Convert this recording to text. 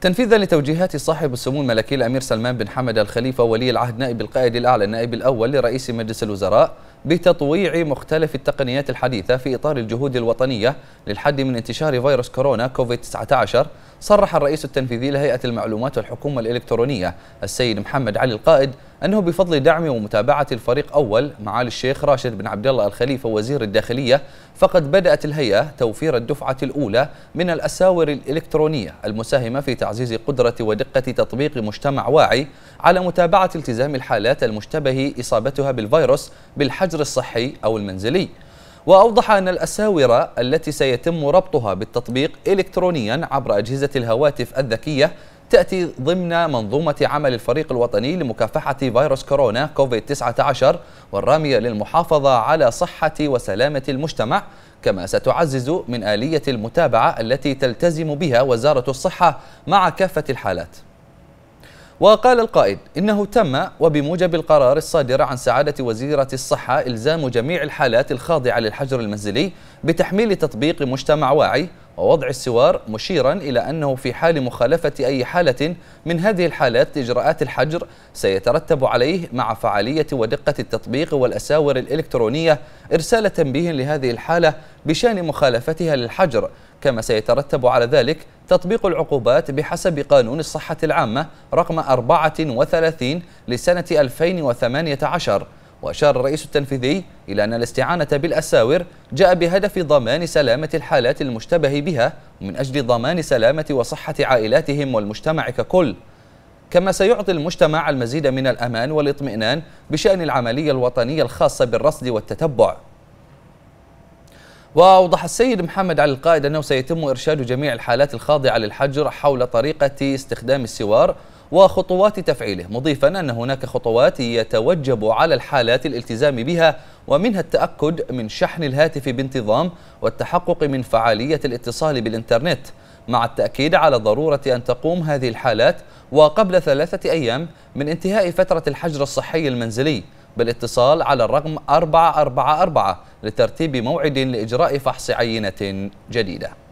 تنفيذا لتوجيهات صاحب السمو الملكي الامير سلمان بن حمد الخليفه ولي العهد نائب القائد الاعلى النائب الاول لرئيس مجلس الوزراء بتطويع مختلف التقنيات الحديثه في اطار الجهود الوطنيه للحد من انتشار فيروس كورونا كوفيد 19 صرح الرئيس التنفيذي لهيئه المعلومات والحكومه الالكترونيه السيد محمد علي القائد أنه بفضل دعم ومتابعة الفريق أول معالي الشيخ راشد بن عبد الله الخليفة وزير الداخلية فقد بدأت الهيئة توفير الدفعة الأولى من الأساور الإلكترونية المساهمة في تعزيز قدرة ودقة تطبيق مجتمع واعي على متابعة التزام الحالات المشتبه إصابتها بالفيروس بالحجر الصحي أو المنزلي وأوضح أن الأساور التي سيتم ربطها بالتطبيق إلكترونيا عبر أجهزة الهواتف الذكية تأتي ضمن منظومة عمل الفريق الوطني لمكافحة فيروس كورونا كوفيد 19 والرامية للمحافظة على صحة وسلامة المجتمع كما ستعزز من آلية المتابعة التي تلتزم بها وزارة الصحة مع كافة الحالات وقال القائد إنه تم وبموجب القرار الصادر عن سعادة وزيرة الصحة إلزام جميع الحالات الخاضعة للحجر المنزلي بتحميل تطبيق مجتمع واعي ووضع السوار مشيرا إلى أنه في حال مخالفة أي حالة من هذه الحالات إجراءات الحجر سيترتب عليه مع فعالية ودقة التطبيق والأساور الإلكترونية إرسال تنبيه لهذه الحالة بشأن مخالفتها للحجر كما سيترتب على ذلك تطبيق العقوبات بحسب قانون الصحة العامة رقم 34 لسنة 2018 وأشار الرئيس التنفيذي إلى أن الاستعانة بالأساور جاء بهدف ضمان سلامة الحالات المشتبه بها ومن أجل ضمان سلامة وصحة عائلاتهم والمجتمع ككل كما سيعطي المجتمع المزيد من الأمان والاطمئنان بشأن العملية الوطنية الخاصة بالرصد والتتبع وأوضح السيد محمد علي القائد أنه سيتم إرشاد جميع الحالات الخاضعة للحجر حول طريقة استخدام السوار وخطوات تفعيله مضيفا أن هناك خطوات يتوجب على الحالات الالتزام بها ومنها التأكد من شحن الهاتف بانتظام والتحقق من فعالية الاتصال بالإنترنت مع التأكيد على ضرورة أن تقوم هذه الحالات وقبل ثلاثة أيام من انتهاء فترة الحجر الصحي المنزلي بالاتصال على الرقم 444 لترتيب موعد لإجراء فحص عينة جديدة